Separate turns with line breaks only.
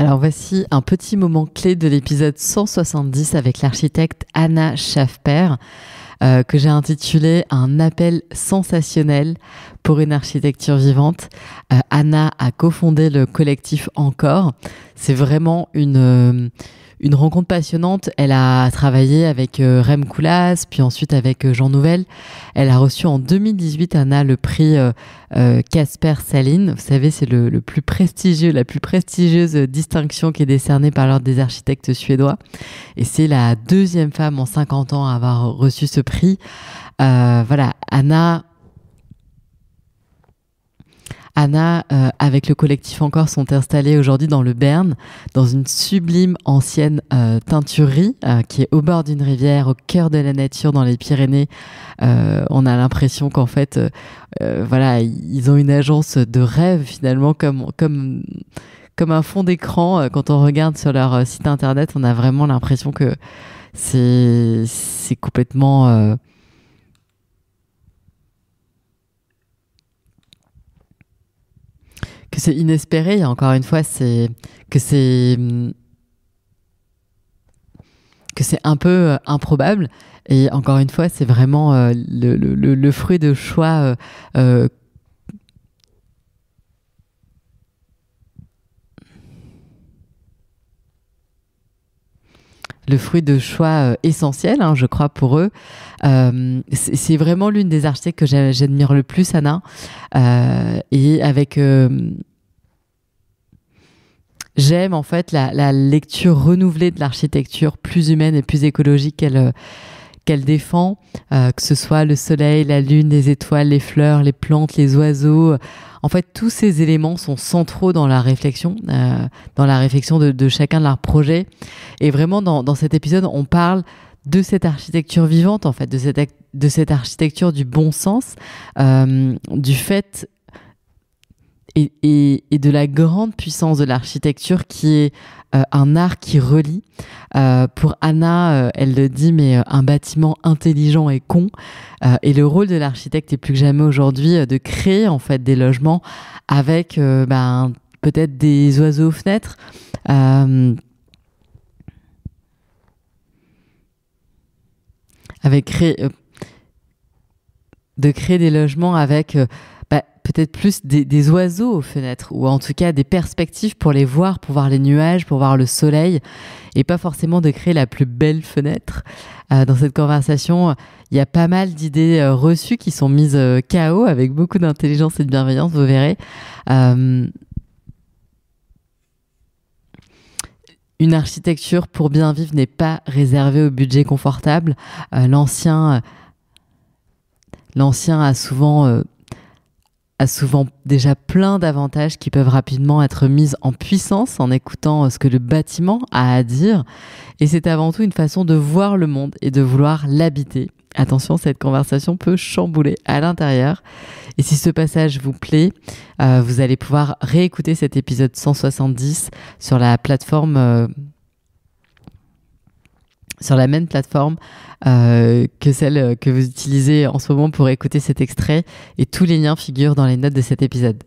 Alors voici un petit moment clé de l'épisode 170 avec l'architecte Anna Schaffper, euh, que j'ai intitulé Un appel sensationnel pour une architecture vivante. Euh, Anna a cofondé le collectif Encore. C'est vraiment une... Euh, une rencontre passionnante. Elle a travaillé avec euh, Rem Koolhaas, puis ensuite avec euh, Jean Nouvel. Elle a reçu en 2018, Anna, le prix euh, Casper Saline. Vous savez, c'est le, plus prestigieux, la plus prestigieuse distinction qui est décernée par l'Ordre des architectes suédois. Et c'est la deuxième femme en 50 ans à avoir reçu ce prix. voilà, Anna, Anna, euh, avec le collectif Encore, sont installés aujourd'hui dans le Berne, dans une sublime ancienne euh, teinturerie euh, qui est au bord d'une rivière, au cœur de la nature, dans les Pyrénées. Euh, on a l'impression qu'en fait, voilà, ils ont une agence de rêve finalement, comme comme comme un fond d'écran. Quand on regarde sur leur site internet, on a vraiment l'impression que c'est c'est complètement c'est inespéré, encore une fois, c'est que c'est mm, que c'est un peu euh, improbable. Et encore une fois, c'est vraiment euh, le, fruit de choix euh, le fruit de choix essentiel, hein, je crois, pour eux. c'est vraiment l'une des architectes que j'admire le plus, Anna. et avec J'aime en fait la, la, lecture renouvelée de l'architecture, plus humaine et plus écologique qu'elle euh, qu'elle défend, euh, que ce soit le soleil, la lune, les étoiles, les fleurs, les plantes, les oiseaux. En fait, tous ces éléments sont centraux dans la réflexion, euh, dans la réflexion de, de, chacun de leurs projets. Et vraiment, dans, dans, cet épisode, on parle de cette architecture vivante, en fait, de cette, de cette architecture du bon sens, euh, du fait et, de la grande puissance de l'architecture qui est euh, un art qui relie. Euh, pour Anna, euh, elle le dit, mais un bâtiment intelligent et con. et le rôle de l'architecte est plus que jamais aujourd'hui de créer en fait des logements avec ben, peut-être des oiseaux aux fenêtres. avec créer, de créer des logements avec peut-être plus des, oiseaux aux fenêtres, ou en tout cas des perspectives pour les voir, pour voir les nuages, pour voir le soleil, et pas forcément de créer la plus belle fenêtre. Euh, dans cette conversation, il y a pas mal d'idées euh, reçues qui sont mises euh, KO avec beaucoup d'intelligence et de bienveillance, vous verrez. Une architecture pour bien vivre n'est pas réservée au budget confortable. L'ancien l'ancien a souvent a souvent déjà plein d'avantages qui peuvent rapidement être mis en puissance en écoutant euh, ce que le bâtiment a à dire. Et c'est avant tout une façon de voir le monde et de vouloir l'habiter. Attention, cette conversation peut chambouler à l'intérieur. Et si ce passage vous plaît, euh, vous allez pouvoir réécouter cet épisode 170 sur la plateforme. Euh, sur la même plateforme euh, que celle euh, que vous utilisez en ce moment pour écouter cet extrait et tous les liens figurent dans les notes de cet épisode.